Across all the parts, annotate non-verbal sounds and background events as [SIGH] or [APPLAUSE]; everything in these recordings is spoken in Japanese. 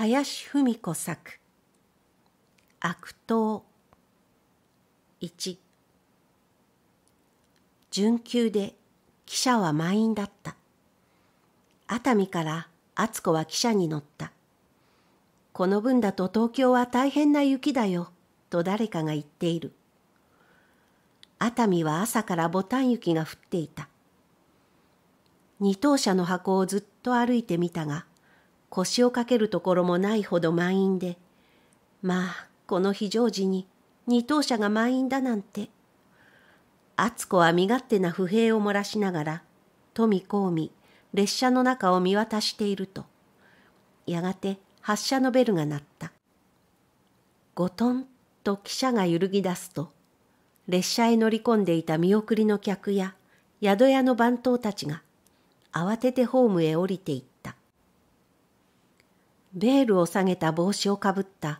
林芙美子作悪党1準急で汽車は満員だった熱海から敦子は汽車に乗ったこの分だと東京は大変な雪だよと誰かが言っている熱海は朝からボタン雪が降っていた二等車の箱をずっと歩いてみたが腰をかけるところもないほど満員で、まあ、この非常時に二等車が満員だなんて。敦子は身勝手な不平を漏らしながら、富公見、列車の中を見渡していると、やがて発車のベルが鳴った。ゴトンと汽車が揺るぎ出すと、列車へ乗り込んでいた見送りの客や宿屋の番頭たちが、慌ててホームへ降りていっベールを下げた帽子をかぶった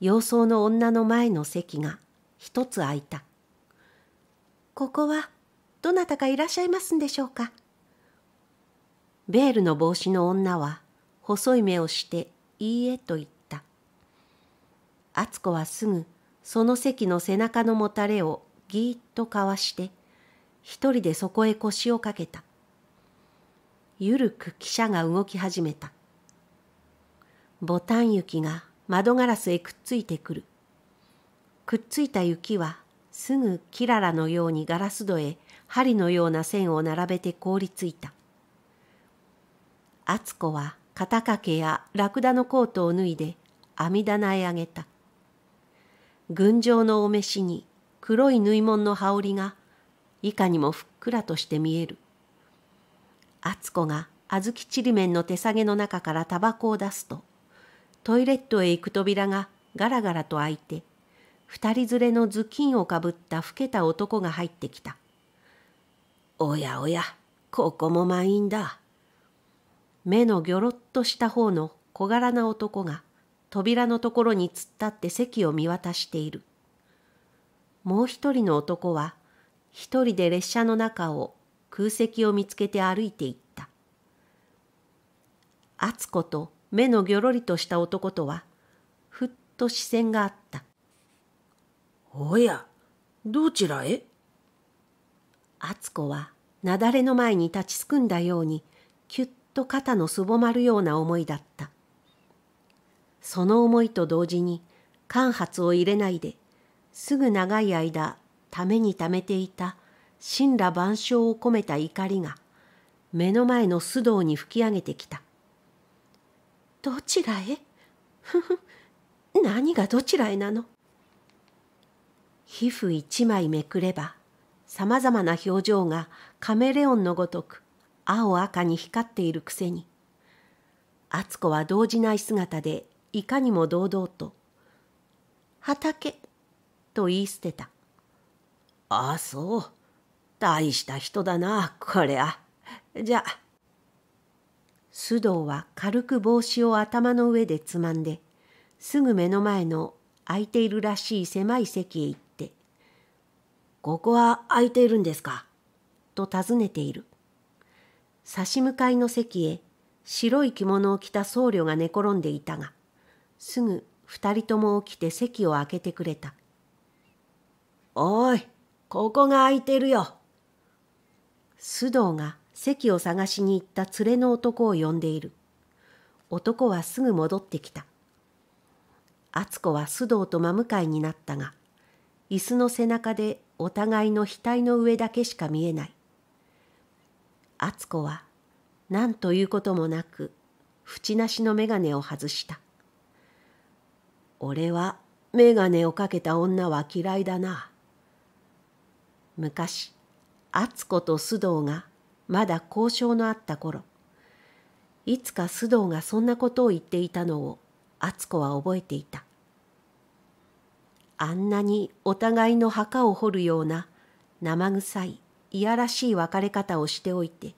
洋装の女の前の席が一つ空いた。ここはどなたかいらっしゃいますんでしょうか。ベールの帽子の女は細い目をしていいえと言った。敦子はすぐその席の背中のもたれをぎーっとかわして一人でそこへ腰をかけた。ゆるく汽車が動き始めた。ボタン雪が窓ガラスへくっついてくる。くっついた雪はすぐキララのようにガラス戸へ針のような線を並べて凍りついた。厚子は肩掛けやラクダのコートを脱いで網棚へあげた。群青のお召しに黒い縫い物の羽織がいかにもふっくらとして見える。敦子が小豆ちりめんの手提げの中からタバコを出すと、トイレットへ行く扉がガラガラと開いて、二人連れの頭巾をかぶった老けた男が入ってきた。おやおや、ここも満員だ。目のぎょろっとした方の小柄な男が扉のところに突っ立って席を見渡している。もう一人の男は一人で列車の中を空席を見つけて歩いていった。敦子と目のぎょろりとした男とはふっと視線があったおやどちらへ敦子は雪崩の前に立ちすくんだようにきゅっと肩のすぼまるような思いだったその思いと同時に間髪を入れないですぐ長い間ためにためていた神羅万象を込めた怒りが目の前の須藤に吹き上げてきたどちらへふふ [LAUGHS] 何がどちらへなの皮膚一枚めくればさまざまな表情がカメレオンのごとく青赤に光っているくせに敦子は動じない姿でいかにも堂々と「畑」と言い捨てた「ああそう大した人だなこりゃじゃあ須藤は軽く帽子を頭の上でつまんで、すぐ目の前の空いているらしい狭い席へ行って、ここは空いているんですかと尋ねている。差し向かいの席へ白い着物を着た僧侶が寝転んでいたが、すぐ二人とも起きて席を開けてくれた。おい、ここが空いてるよ。須藤が席を探しに行った連れの男を呼んでいる。男はすぐ戻ってきた。敦子は須藤と真向かいになったが、椅子の背中でお互いの額の上だけしか見えない。敦子は何ということもなく、縁なしの眼鏡を外した。俺は眼鏡をかけた女は嫌いだな。昔、敦子と須藤がまだ交渉のあった頃いつか須藤がそんなことを言っていたのを敦子は覚えていたあんなにお互いの墓を掘るような生臭いいやらしい別れ方をしておいて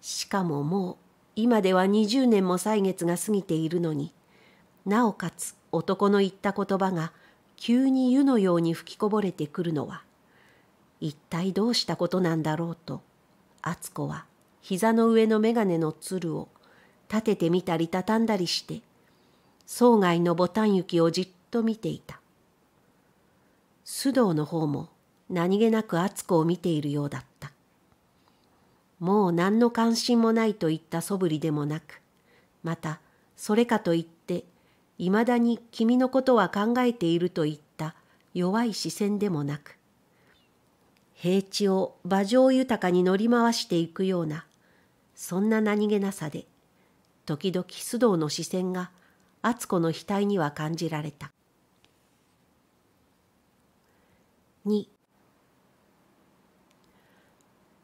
しかももう今では20年も歳月が過ぎているのになおかつ男の言った言葉が急に湯のように吹きこぼれてくるのは一体どうしたことなんだろうと敦子は膝の上の眼鏡のつるを立ててみたり畳んだりして生外のボタン雪をじっと見ていた須藤の方も何気なく厚子を見ているようだったもう何の関心もないといったそぶりでもなくまたそれかといっていまだに君のことは考えているといった弱い視線でもなく平地を馬上豊かに乗り回していくようなそんな何気なさで時々須藤の視線が敦子の額には感じられた2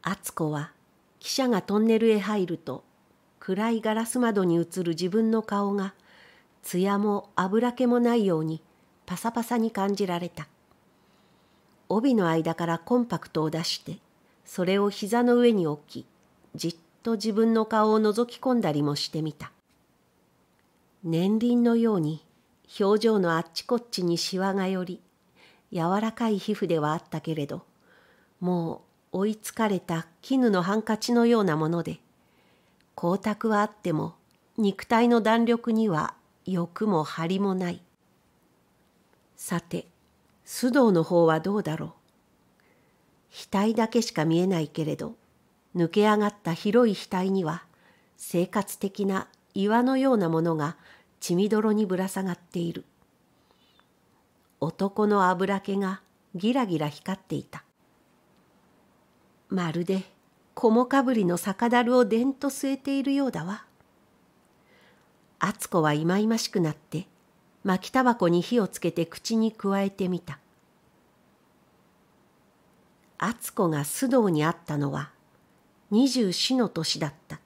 敦子は汽車がトンネルへ入ると暗いガラス窓に映る自分の顔が艶も油気もないようにパサパサに感じられた帯の間からコンパクトを出してそれを膝の上に置きじっと自分の顔を覗き込んだりもしてみた年輪のように表情のあっちこっちにしわが寄り柔らかい皮膚ではあったけれどもう追いつかれた絹のハンカチのようなもので光沢はあっても肉体の弾力には欲も張りもないさて須藤の方はどうだろう額だけしか見えないけれど抜け上がった広い額には生活的な岩のようなものが血みどろにぶら下がっている男の油気がギラギラ光っていたまるでもかぶりの酒樽をでんと据えているようだわ敦子は忌々しくなって巻きタバコに火をつけて口にくわえてみた敦子が須藤に会ったのは二十四の年だった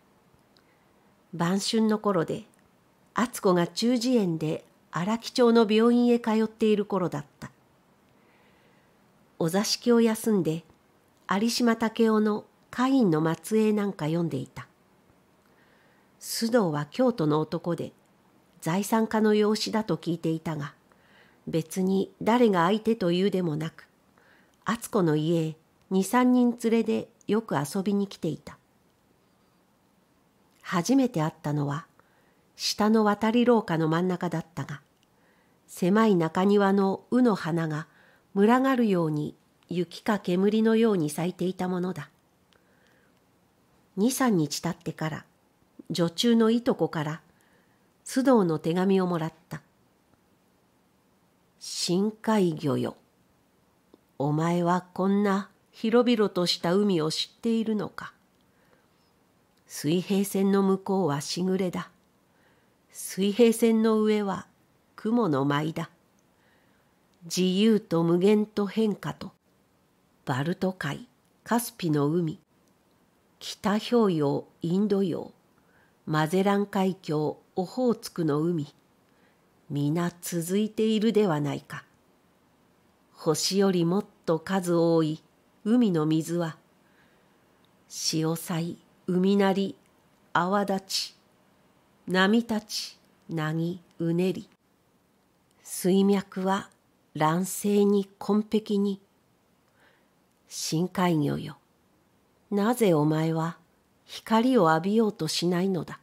晩春の頃で敦子が中耳炎で荒木町の病院へ通っている頃だったお座敷を休んで有島武雄の「カインの末裔」なんか読んでいた須藤は京都の男で財産家の養子だと聞いていたが別に誰が相手というでもなく敦子の家へ二三人連れでよく遊びに来ていた初めて会ったのは下の渡り廊下の真ん中だったが狭い中庭の卯の花が群がるように雪か煙のように咲いていたものだ二三日経ってから女中のいとこから須藤の手紙をもらった深海魚よお前はこんな広々とした海を知っているのか水平線の向こうはしぐれだ水平線の上は雲の舞だ自由と無限と変化とバルト海カスピの海北氷洋インド洋マゼラン海峡オホーツクの海皆続いているではないか星よりもっと数多い海の水は潮騒海鳴り泡立ち波立ちなぎうねり水脈は乱世に紺碧に深海魚よなぜお前は光を浴びようとしないのだ。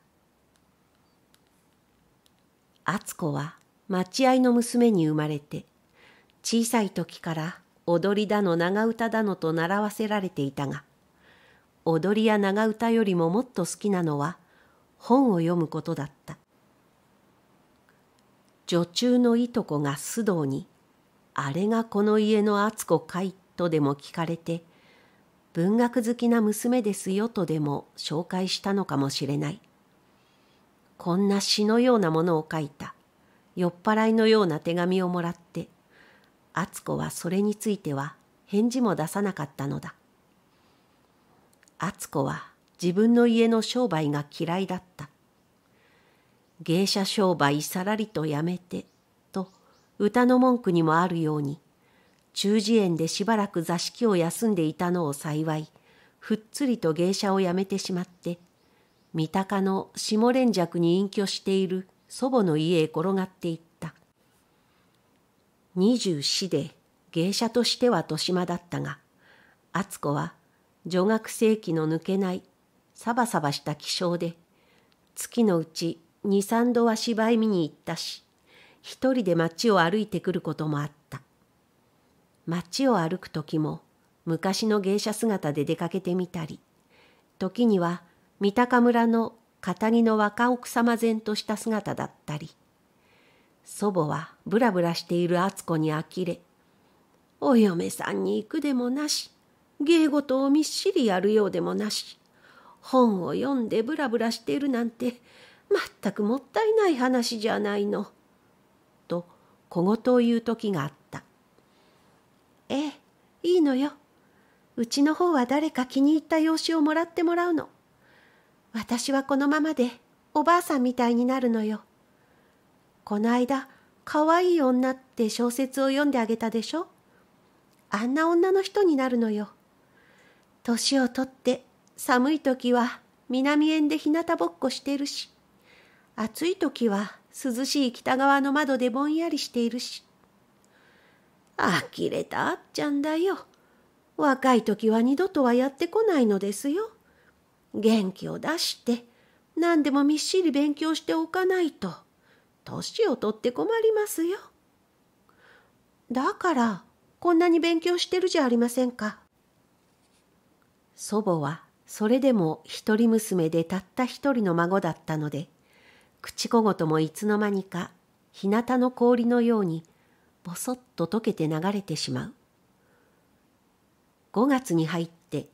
敦子は待合の娘に生まれて、小さい時から踊りだの長唄だのと習わせられていたが、踊りや長唄よりももっと好きなのは本を読むことだった。女中のいとこが須藤に、あれがこの家の敦子かいとでも聞かれて、文学好きな娘ですよとでも紹介したのかもしれない。こんな詩のようなものを書いた酔っ払いのような手紙をもらって、敦子はそれについては返事も出さなかったのだ。敦子は自分の家の商売が嫌いだった。芸者商売さらりとやめてと歌の文句にもあるように中耳炎でしばらく座敷を休んでいたのを幸い、ふっつりと芸者を辞めてしまって、三鷹の下連尺に隠居している祖母の家へ転がっていった。二十四で芸者としては豊島だったが、敦子は女学生期の抜けないサバサバした気性で、月のうち二三度は芝居見に行ったし、一人で街を歩いてくることもあった。街を歩く時も昔の芸者姿で出かけてみたり時には三鷹村の片木の若奥様然とした姿だったり祖母はぶらぶらしている敦子に呆れ「お嫁さんに行くでもなし芸事をみっしりやるようでもなし本を読んでぶらぶらしているなんて全くもったいない話じゃないの」と小言を言う時があったのよ。うちの方は誰か気に入った養子をもらってもらうの。私はこのままでおばあさんみたいになるのよ。この間、かわいい女って小説を読んであげたでしょあんな女の人になるのよ。年をとって寒い時は南園で日向ぼっこしてるし、暑い時は涼しい北側の窓でぼんやりしているし。呆れたあっちゃんだよ。若い時は二度とはやってこないのですよ。元気を出して何でもみっしり勉強しておかないと年をとって困りますよ。だからこんなに勉強してるじゃありませんか。祖母はそれでも一人娘でたった一人の孫だったので口小言もいつの間にか日向の氷のようにぼそっと溶けて流れてしまう。5月に入って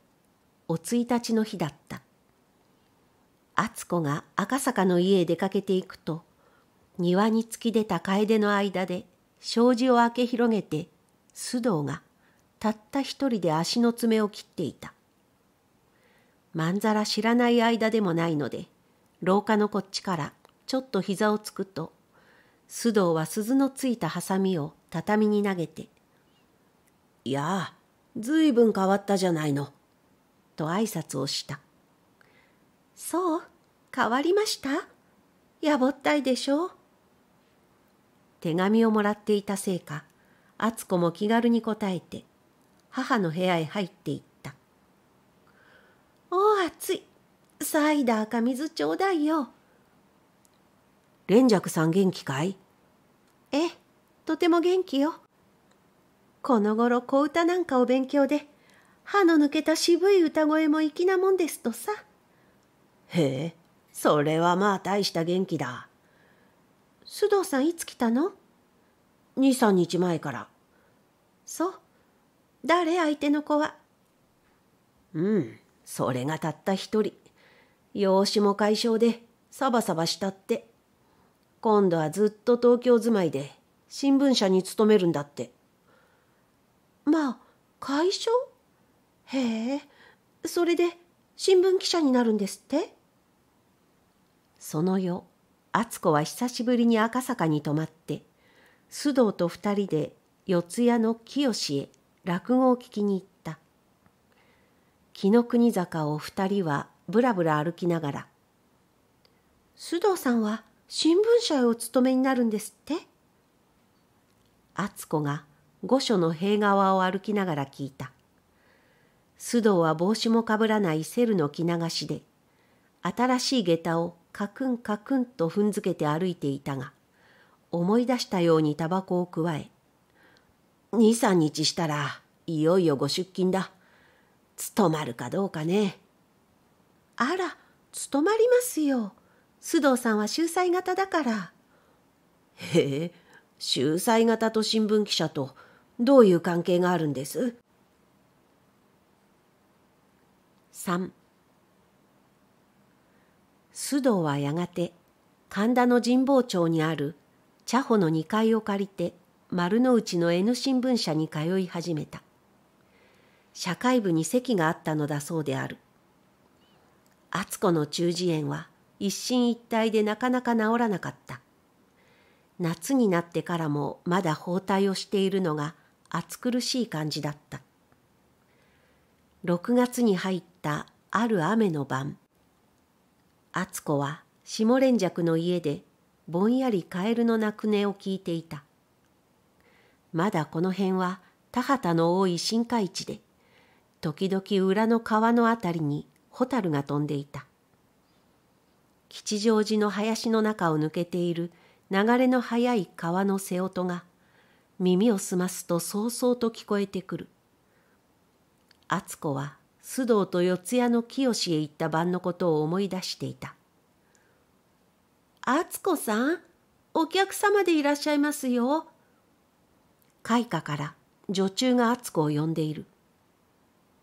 お1日の日だった敦子が赤坂の家へ出かけていくと庭に突き出た楓の間で障子を開け広げて須藤がたった一人で足の爪を切っていたまんざら知らない間でもないので廊下のこっちからちょっと膝をつくと須藤は鈴のついたハサミを畳に投げて「やあずいぶん変わったじゃないの。と挨拶をした。そう、変わりましたやぼったいでしょう。手紙をもらっていたせいか、厚子も気軽に答えて、母の部屋へ入っていった。おお、暑い。サイダーか水ちょうだいよ。連雀さん元気かいええ、とても元気よ。この頃小歌なんかお勉強で歯の抜けた渋い歌声も粋なもんですとさ。へえ、それはまあ大した元気だ。須藤さんいつ来たの ?2、3日前から。そう。誰相手の子は。うん、それがたった一人。養子も解消で、サバサバしたって。今度はずっと東京住まいで、新聞社に勤めるんだって。まあ会社へえそれで新聞記者になるんですってその夜敦子は久しぶりに赤坂に泊まって須藤と二人で四谷の清へ落語を聞きに行った紀の国坂を二人はぶらぶら歩きながら「須藤さんは新聞社へお勤めになるんですって?」敦子が御所の塀側を歩きながら聞いた。須藤は帽子もかぶらないセルの着流しで、新しい下駄をカクンカクンと踏んづけて歩いていたが、思い出したようにタバコをくわえ、二三日したらいよいよご出勤だ。務まるかどうかね。あら、務まりますよ。須藤さんは秀才型だから。へえ、秀才型と新聞記者とどういう関係があるんです3須藤はやがて神田の神保町にある茶穂の2階を借りて丸の内の N 新聞社に通い始めた社会部に席があったのだそうである敦子の中耳炎は一進一退でなかなか治らなかった夏になってからもまだ包帯をしているのが暑苦しい感じだった。6月に入ったある雨の晩、敦子は下連雀の家でぼんやりカエルの鳴く音を聞いていた。まだこの辺は田畑の多い深海地で、時々裏の川のあたりにホタルが飛んでいた。吉祥寺の林の中を抜けている流れの速い川の瀬音が耳を澄ますとそうそうと聞こえてくる。敦子は須藤と四谷の清へ行った晩のことを思い出していた。敦子さん、お客様でいらっしゃいますよ。開花から女中が敦子を呼んでいる。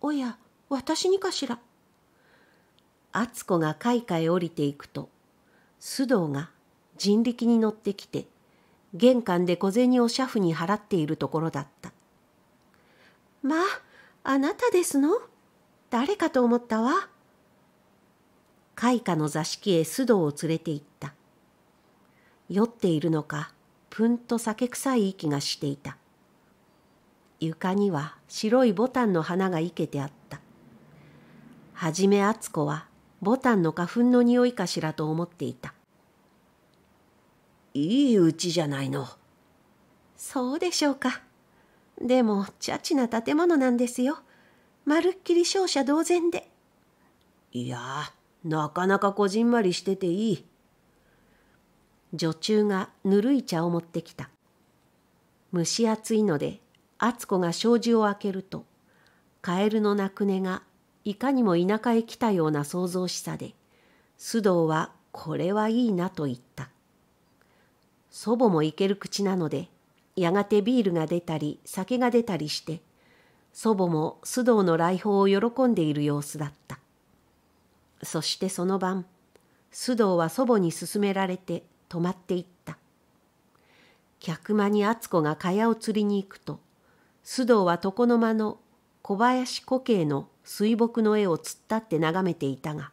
おや、私にかしら。敦子が開花へ降りていくと、須藤が人力に乗ってきて玄関で小銭をシャフに払っているところだった。まあ、あなたですの誰かと思ったわ。開花の座敷へ須藤を連れて行った。酔っているのか、ぷんと酒臭い息がしていた。床には白いボタンの花が生けてあった。はじめ敦子はボタンの花粉の匂いかしらと思っていた。いいうちじゃないの。そうでしょうか。でも、チャチな建物なんですよ。まるっきり勝者同然で。いやなかなかこじんまりしてていい。女中がぬるい茶を持ってきた。蒸し暑いので、敦子が障子を開けると、カエルの鳴く音がいかにも田舎へ来たような想像しさで、須藤はこれはいいなと言った。祖母も行ける口なので、やがてビールが出たり酒が出たりして、祖母も須藤の来訪を喜んでいる様子だった。そしてその晩、須藤は祖母に勧められて泊まっていった。客間に敦子が蚊帳を釣りに行くと、須藤は床の間の小林古径の水墨の絵を突っ立って眺めていたが、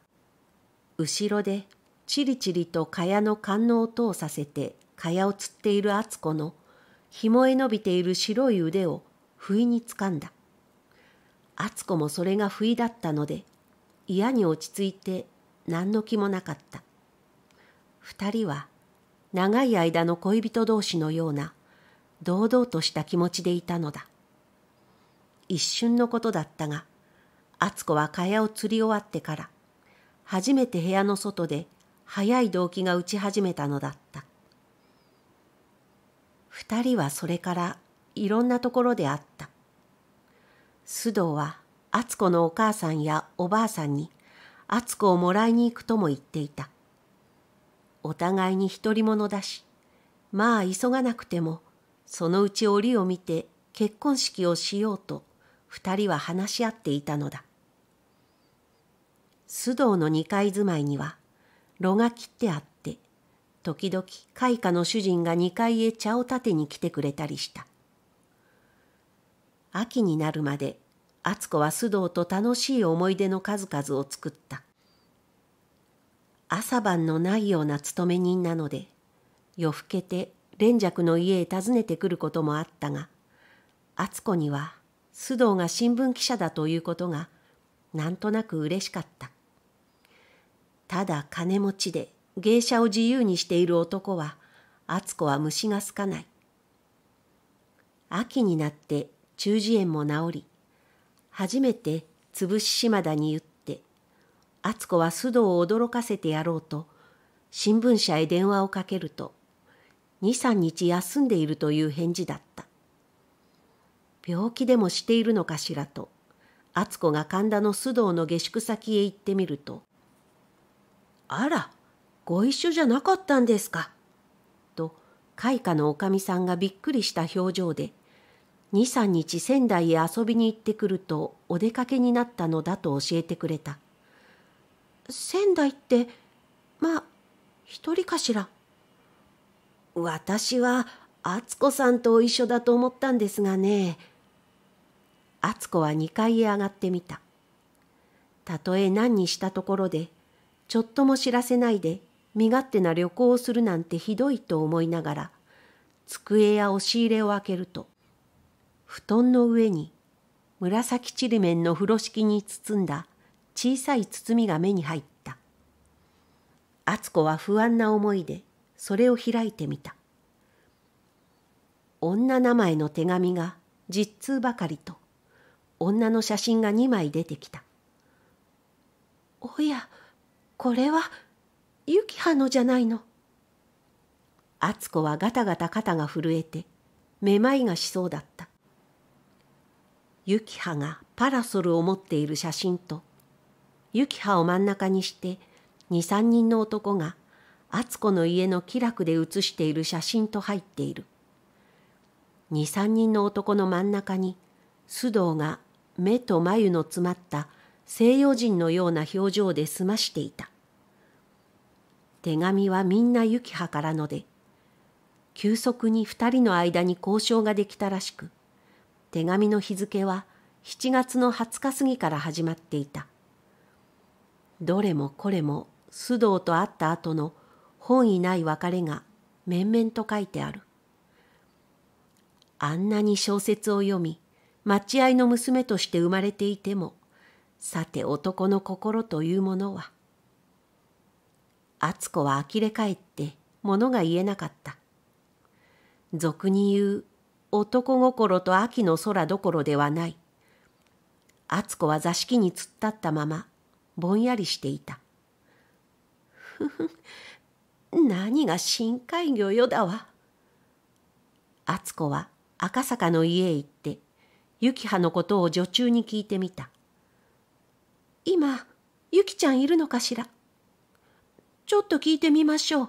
後ろでちりちりと蚊帳の観音音をさせて蚊帳を釣っているつ子の紐へ伸びている白い腕を不意につかんだ。敦子もそれが不意だったので、嫌に落ち着いて何の気もなかった。二人は長い間の恋人同士のような堂々とした気持ちでいたのだ。一瞬のことだったが、敦子は蚊帳を釣り終わってから、初めて部屋の外で早い動機が打ち始めたのだった。二人はそれからいろんなところで会った。須藤は敦子のお母さんやおばあさんに敦子をもらいに行くとも言っていた。お互いに独り者だし、まあ急がなくても、そのうち折を見て結婚式をしようと二人は話し合っていたのだ。須藤の二階住まいには、炉が切ってあった。時々開花の主人が2階へ茶を立てに来てくれたりした秋になるまで敦子は須藤と楽しい思い出の数々を作った朝晩のないような勤め人なので夜更けて連尺の家へ訪ねてくることもあったが敦子には須藤が新聞記者だということがなんとなく嬉しかったただ金持ちで芸者を自由にしている男は、敦子は虫が好かない。秋になって中耳炎も治り、初めて潰し島田に言って、敦子は須藤を驚かせてやろうと、新聞社へ電話をかけると、二三日休んでいるという返事だった。病気でもしているのかしらと、敦子が神田の須藤の下宿先へ行ってみると、あら、ご一緒じゃなかったんですか。と開花のおかみさんがびっくりした表情で23日仙台へ遊びに行ってくるとお出かけになったのだと教えてくれた。仙台ってまあ一人かしら。私は敦子さんと一緒だと思ったんですがね。敦子は2階へ上がってみた。たとえ何にしたところで、ちょっとも知らせないで、身勝手な旅行をするなんてひどいと思いながら、机や押し入れを開けると、布団の上に紫ちりめんの風呂敷に包んだ小さい包みが目に入った。敦子は不安な思いでそれを開いてみた。女名前の手紙が実通ばかりと女の写真が2枚出てきた。おや、これはユキハのじゃないの。ツ子はガタガタ肩が震えて、めまいがしそうだった。ユキハがパラソルを持っている写真と、ユキハを真ん中にして、二三人の男が、敦子の家の気楽で写している写真と入っている。二三人の男の真ん中に、須藤が目と眉の詰まった西洋人のような表情で済ましていた。手紙はみんなユキハからので、急速に二人の間に交渉ができたらしく、手紙の日付は7月の20日過ぎから始まっていた。どれもこれも須藤と会った後の本意ない別れが面々と書いてある。あんなに小説を読み、待合の娘として生まれていても、さて男の心というものは、敦子は呆れ返って物が言えなかった。俗に言う男心と秋の空どころではない。敦子は座敷に突っ立ったままぼんやりしていた。ふふ、何が深海魚よだわ。敦子は赤坂の家へ行って、幸葉のことを女中に聞いてみた。今、ゆきちゃんいるのかしらちょっと聞いてみましょう。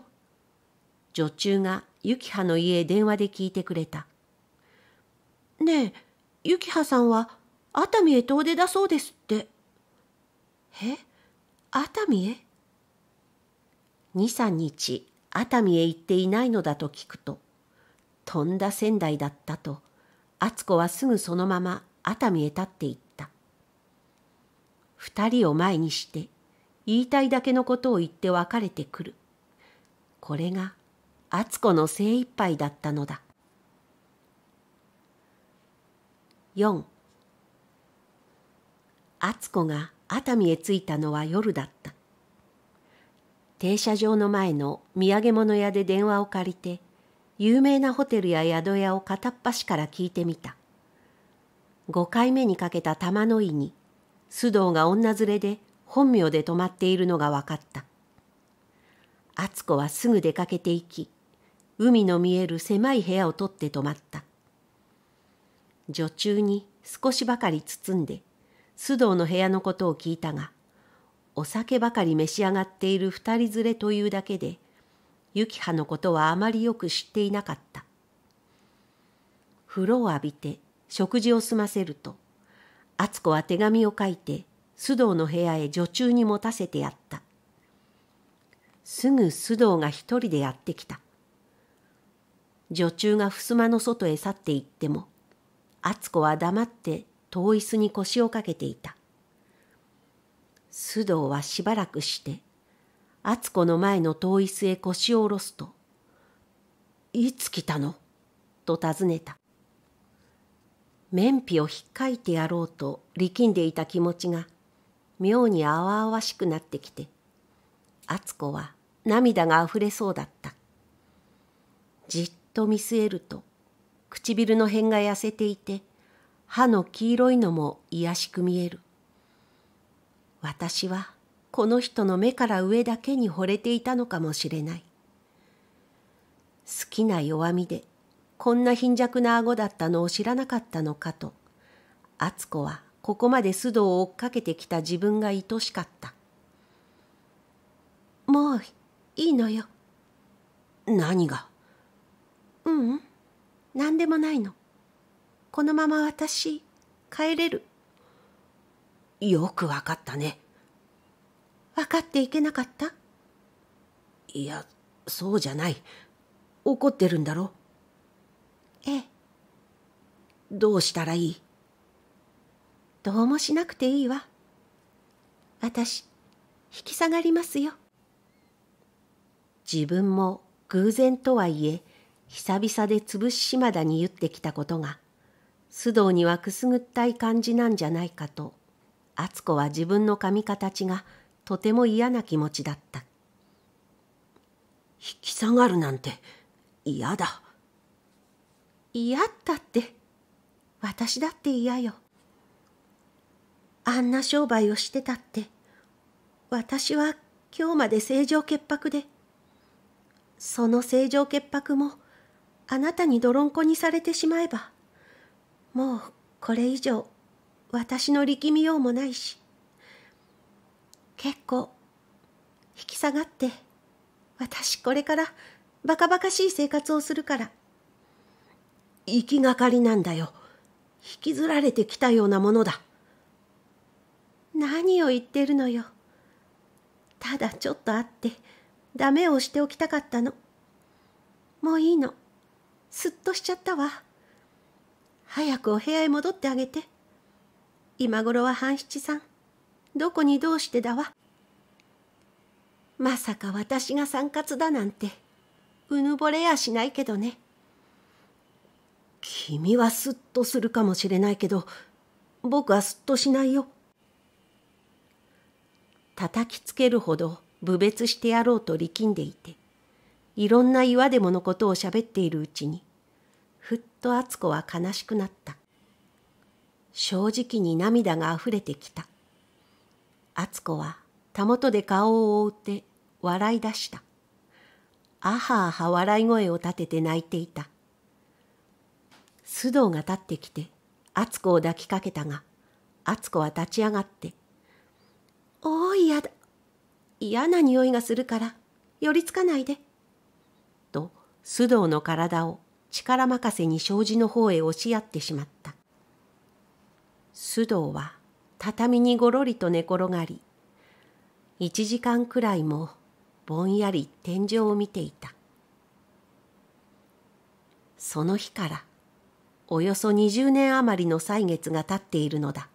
女中が幸葉の家へ電話で聞いてくれた。ねえ、幸葉さんは熱海へ遠出だそうですって。え熱海へ ?2、3日熱海へ行っていないのだと聞くと、とんだ仙台だったと、敦子はすぐそのまま熱海へ立っていった。二人を前にして言いたいだけのことを言って別れてくる。これが敦子の精一杯だったのだ。四。敦子が熱海へ着いたのは夜だった。停車場の前の土産物屋で電話を借りて、有名なホテルや宿屋を片っ端から聞いてみた。5回目にかけた玉の井に、須藤が女連れで本名で泊まっているのが分かった。敦子はすぐ出かけていき、海の見える狭い部屋を取って泊まった。女中に少しばかり包んで、須藤の部屋のことを聞いたが、お酒ばかり召し上がっている二人連れというだけで、幸葉のことはあまりよく知っていなかった。風呂を浴びて食事を済ませると、敦子は手紙を書いて須藤の部屋へ女中に持たせてやった。すぐ須藤が一人でやってきた。女中が襖の外へ去って行っても、厚子は黙って遠い椅子に腰をかけていた。須藤はしばらくして、厚子の前の遠い椅子へ腰を下ろすと、いつ来たのと尋ねた。面皮をひっかいてやろうと力んでいた気持ちが妙にあわあわしくなってきて敦子は涙があふれそうだったじっと見据えると唇の辺が痩せていて歯の黄色いのも癒しく見える私はこの人の目から上だけに惚れていたのかもしれない好きな弱みでこんな貧弱な顎だったのを知らなかったのかと厚子はここまで須藤を追っかけてきた自分が愛しかった。もういいのよ。何がううん、何でもないの。このまま私、帰れる。よくわかったね。分かっていけなかったいや、そうじゃない。怒ってるんだろええ。どうしたらいいどうもしなくていいわ。私、引き下がりますよ。自分も偶然とはいえ、久々で潰し島田に言ってきたことが、須藤にはくすぐったい感じなんじゃないかと、敦子は自分の髪形がとても嫌な気持ちだった。引き下がるなんて嫌だ。嫌ったって、私だって嫌よ。あんな商売をしてたって、私は今日まで正常潔白で、その正常潔白もあなたに泥んこにされてしまえば、もうこれ以上私の力みようもないし、結構引き下がって私これからバカバカしい生活をするから。行きがかりなんだよ。引きずられてきたようなものだ。何を言ってるのよ。ただちょっと会って、ダメをしておきたかったの。もういいの。すっとしちゃったわ。早くお部屋へ戻ってあげて。今頃は半七さん、どこにどうしてだわ。まさか私が散活だなんて、うぬぼれやしないけどね。君はすっとするかもしれないけど、僕はすっとしないよ。叩きつけるほど侮蔑してやろうと力んでいていろんな岩でものことをしゃべっているうちにふっと敦子は悲しくなった正直に涙があふれてきた敦子はたもとで顔を覆って笑い出したあはあは笑い声を立てて泣いていた須藤が立ってきて敦子を抱きかけたが敦子は立ち上がっておお、嫌だ。嫌な匂いがするから、寄りつかないで。と、須藤の体を力任せに障子の方へ押し合ってしまった。須藤は畳にごろりと寝転がり、一時間くらいもぼんやり天井を見ていた。その日からおよそ20年余りの歳月が経っているのだ。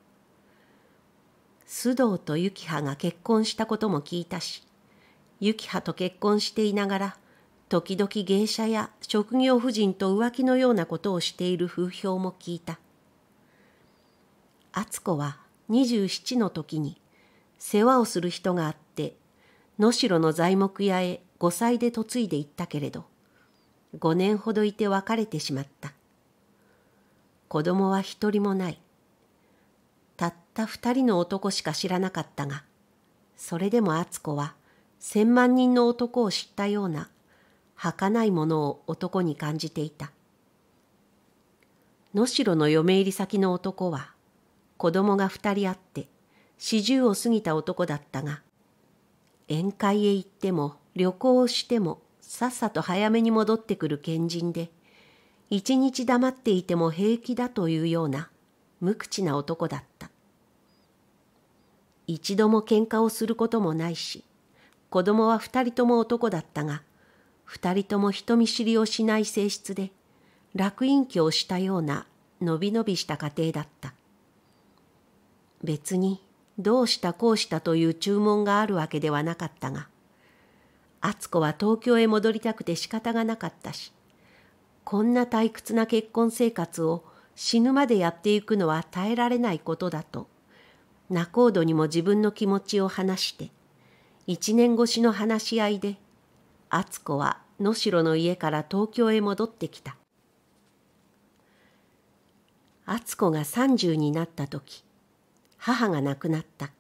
須藤と幸葉が結婚したことも聞いたし幸葉と結婚していながら時々芸者や職業婦人と浮気のようなことをしている風評も聞いた厚子は27の時に世話をする人があって野城の材木屋へ5歳で嫁いで行ったけれど5年ほどいて別れてしまった子供は一人もないった二人の男しか知らなかったが、それでも敦子は千万人の男を知ったような儚いものを男に感じていた。能代の嫁入り先の男は子供が二人あって四十を過ぎた男だったが、宴会へ行っても旅行をしてもさっさと早めに戻ってくる賢人で、一日黙っていても平気だというような無口な男だった。一度も喧嘩をすることもないし、子供は二人とも男だったが、二人とも人見知りをしない性質で、楽隠居をしたようなのびのびした家庭だった。別にどうしたこうしたという注文があるわけではなかったが、敦子は東京へ戻りたくて仕方がなかったし、こんな退屈な結婚生活を死ぬまでやっていくのは耐えられないことだと仲人にも自分の気持ちを話して一年越しの話し合いで敦子は能代の家から東京へ戻ってきた敦子が30になった時母が亡くなった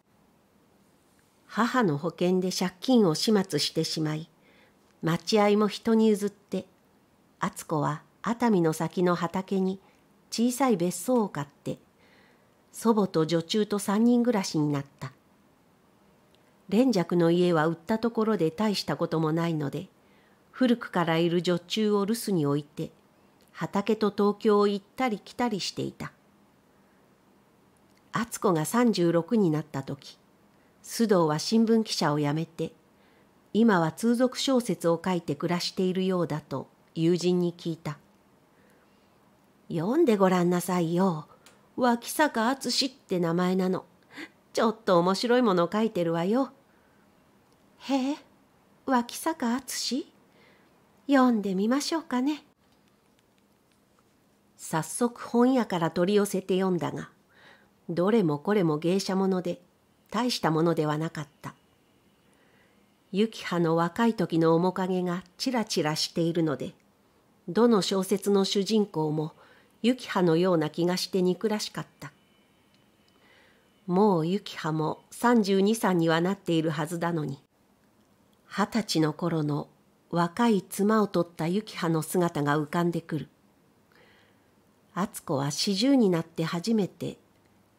母の保険で借金を始末してしまい待合も人に譲って敦子は熱海の先の畑に小さい別荘を買って祖母と女中と三人暮らしになった連尺の家は売ったところで大したこともないので古くからいる女中を留守に置いて畑と東京を行ったり来たりしていた敦子が三十六になった時須藤は新聞記者を辞めて今は通俗小説を書いて暮らしているようだと友人に聞いた「読んでごらんなさいよ脇坂敦って名前なの。ちょっと面白いものを書いてるわよ。へえ、脇坂敦読んでみましょうかね。早速本屋から取り寄せて読んだが、どれもこれも芸者もので、大したものではなかった。幸葉の若い時の面影がちらちらしているので、どの小説の主人公も雪葉のような気がして憎らしかった。もう雪葉も32歳にはなっているはずだのに、二十歳の頃の若い妻を取ったキハの姿が浮かんでくる。敦子は四十になって初めて、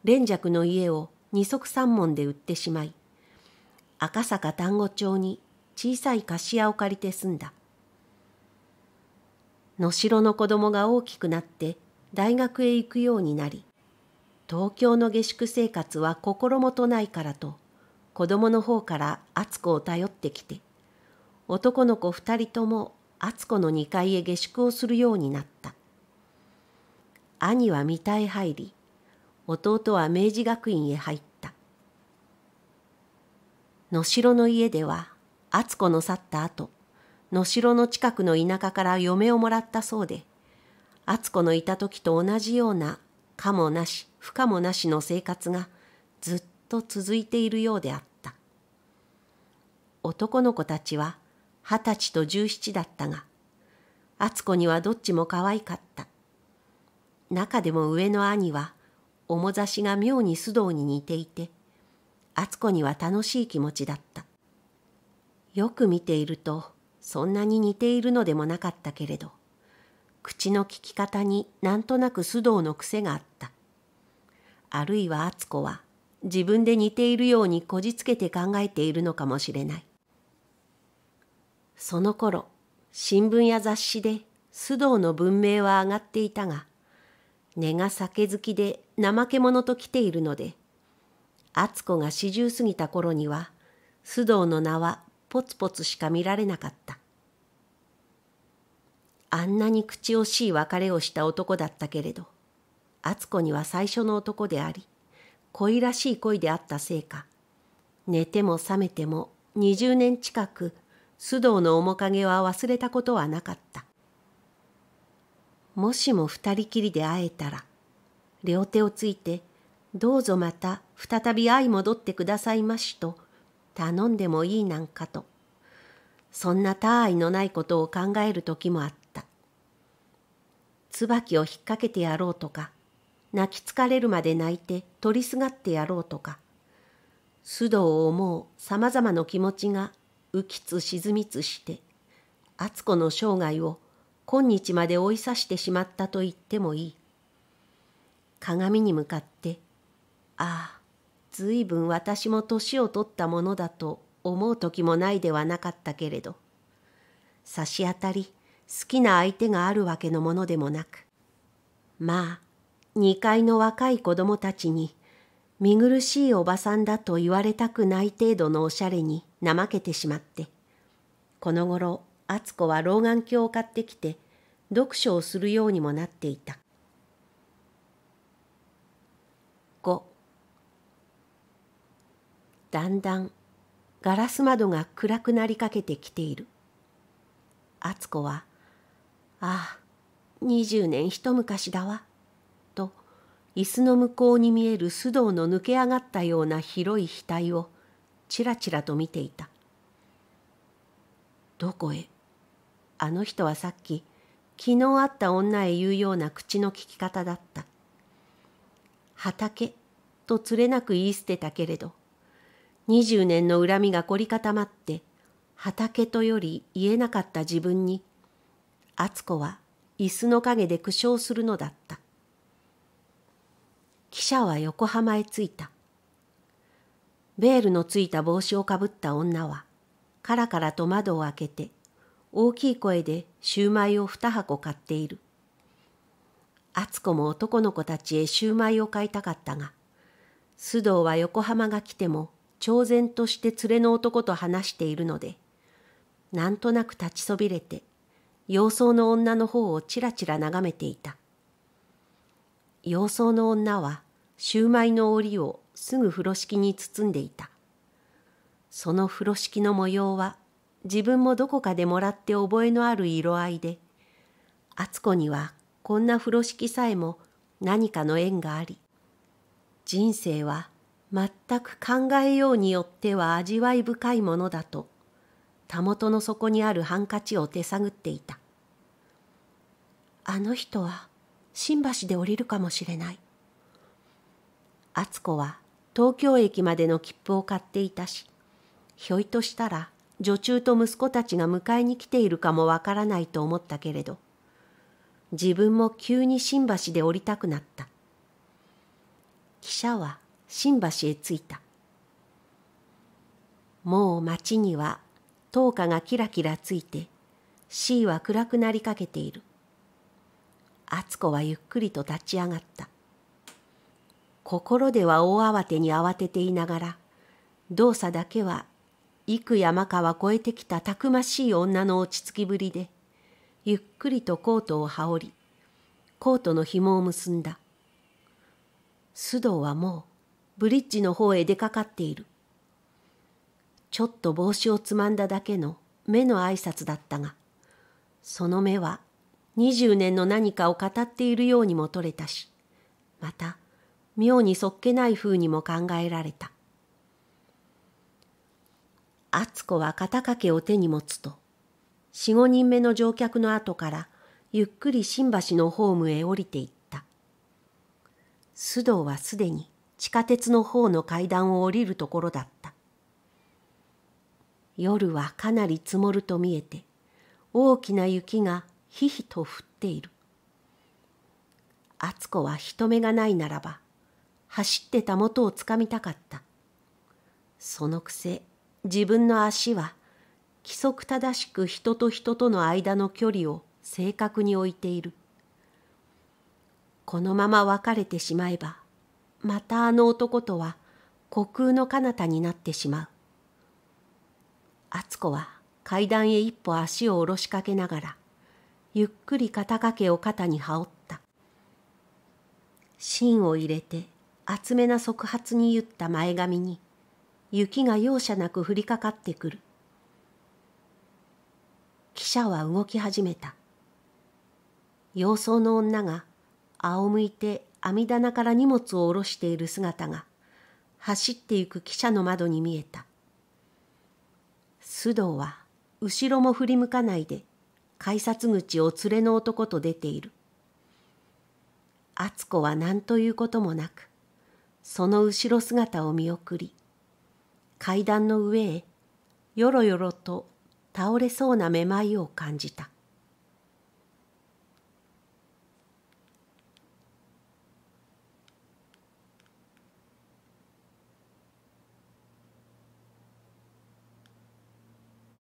連尺の家を二足三門で売ってしまい、赤坂丹後町に小さい貸し屋を借りて住んだ。の城の子供が大きくなって大学へ行くようになり、東京の下宿生活は心もとないからと、子供の方から敦子を頼ってきて、男の子二人とも敦子の2階へ下宿をするようになった。兄は三田へ入り、弟は明治学院へ入った。能代の家では、敦子の去った後、能代の近くの田舎から嫁をもらったそうで、敦子のいた時と同じような可もなし不可もなしの生活がずっと続いているようであった男の子たちは二十歳と十七だったが厚子にはどっちも可愛かった中でも上の兄は面差しが妙に須藤に似ていて厚子には楽しい気持ちだったよく見ているとそんなに似ているのでもなかったけれど口の利き方になんとなく須藤の癖があった。あるいは敦子は自分で似ているようにこじつけて考えているのかもしれない。その頃、新聞や雑誌で須藤の文明は上がっていたが、根が酒好きで怠け者と来ているので、敦子が四十過ぎた頃には、須藤の名はポツポツしか見られなかった。あんなに口惜しい別れをした男だったけれど敦子には最初の男であり恋らしい恋であったせいか寝ても覚めても20年近く須藤の面影は忘れたことはなかったもしも二人きりで会えたら両手をついてどうぞまた再び会い戻ってくださいましと頼んでもいいなんかとそんな他愛のないことを考える時もあった椿を引っ掛けてやろうとか、泣きつかれるまで泣いて取りすがってやろうとか、須藤を思うさまざまな気持ちが浮きつ沈みつして、敦子の生涯を今日まで追い刺してしまったと言ってもいい。鏡に向かって、ああ、ずいぶん私も年を取ったものだと思う時もないではなかったけれど、差し当たり、好きな相手があるわけのものでもなく、まあ、2階の若い子供たちに、見苦しいおばさんだと言われたくない程度のおしゃれに怠けてしまって、この頃、敦子は老眼鏡を買ってきて、読書をするようにもなっていた。五。だんだんガラス窓が暗くなりかけてきている。敦子はああ20年一昔だわ」と椅子の向こうに見える須藤の抜け上がったような広い額をちらちらと見ていた「どこへ?」あの人はさっき昨日会った女へ言うような口の利き方だった畑とつれなく言い捨てたけれど20年の恨みが凝り固まって畑とより言えなかった自分に敦子は椅子の陰で苦笑するのだった。汽車は横浜へ着いた。ベールのついた帽子をかぶった女は、カラカラと窓を開けて、大きい声でシューマイを二箱買っている。敦子も男の子たちへシューマイを買いたかったが、須藤は横浜が来ても、超然として連れの男と話しているので、なんとなく立ちそびれて洋装の女の方をちらちら眺めていた。洋装の女はシューマイの檻をすぐ風呂敷に包んでいた。その風呂敷の模様は自分もどこかでもらって覚えのある色合いで、敦子にはこんな風呂敷さえも何かの縁があり、人生は全く考えようによっては味わい深いものだとたもとの底にあるハンカチを手探っていた。あの人は新橋で降りるかもしれない。敦子は東京駅までの切符を買っていたし、ひょいとしたら女中と息子たちが迎えに来ているかもわからないと思ったけれど、自分も急に新橋で降りたくなった。汽車は新橋へ着いた。もう町には灯火がキラキラついて C は暗くなりかけている敦子はゆっくりと立ち上がった心では大慌てに慌てていながら動作だけは幾山川越えてきたたくましい女の落ち着きぶりでゆっくりとコートを羽織りコートの紐を結んだ須藤はもうブリッジの方へ出かかっているちょっと帽子をつまんだだけの目の挨拶だったが、その目は20年の何かを語っているようにも取れたし、また妙にそっけない風にも考えられた。厚子は肩掛けを手に持つと、四五人目の乗客の後からゆっくり新橋のホームへ降りていった。須藤はすでに地下鉄の方の階段を降りるところだった。夜はかなり積もると見えて大きな雪がひひと降っている敦子は人目がないならば走ってた元をつかみたかったそのくせ自分の足は規則正しく人と人との間の距離を正確に置いているこのまま別れてしまえばまたあの男とは虚空の彼方になってしまう敦子は階段へ一歩足を下ろしかけながらゆっくり肩掛けを肩に羽織った芯を入れて厚めな側髪にゆった前髪に雪が容赦なく降りかかってくる汽車は動き始めた洋装の女が仰向いて網棚から荷物を下ろしている姿が走ってゆく汽車の窓に見えた須藤は後ろも振り向かないで改札口を連れの男と出ている敦子は何ということもなくその後ろ姿を見送り階段の上へよろよろと倒れそうなめまいを感じた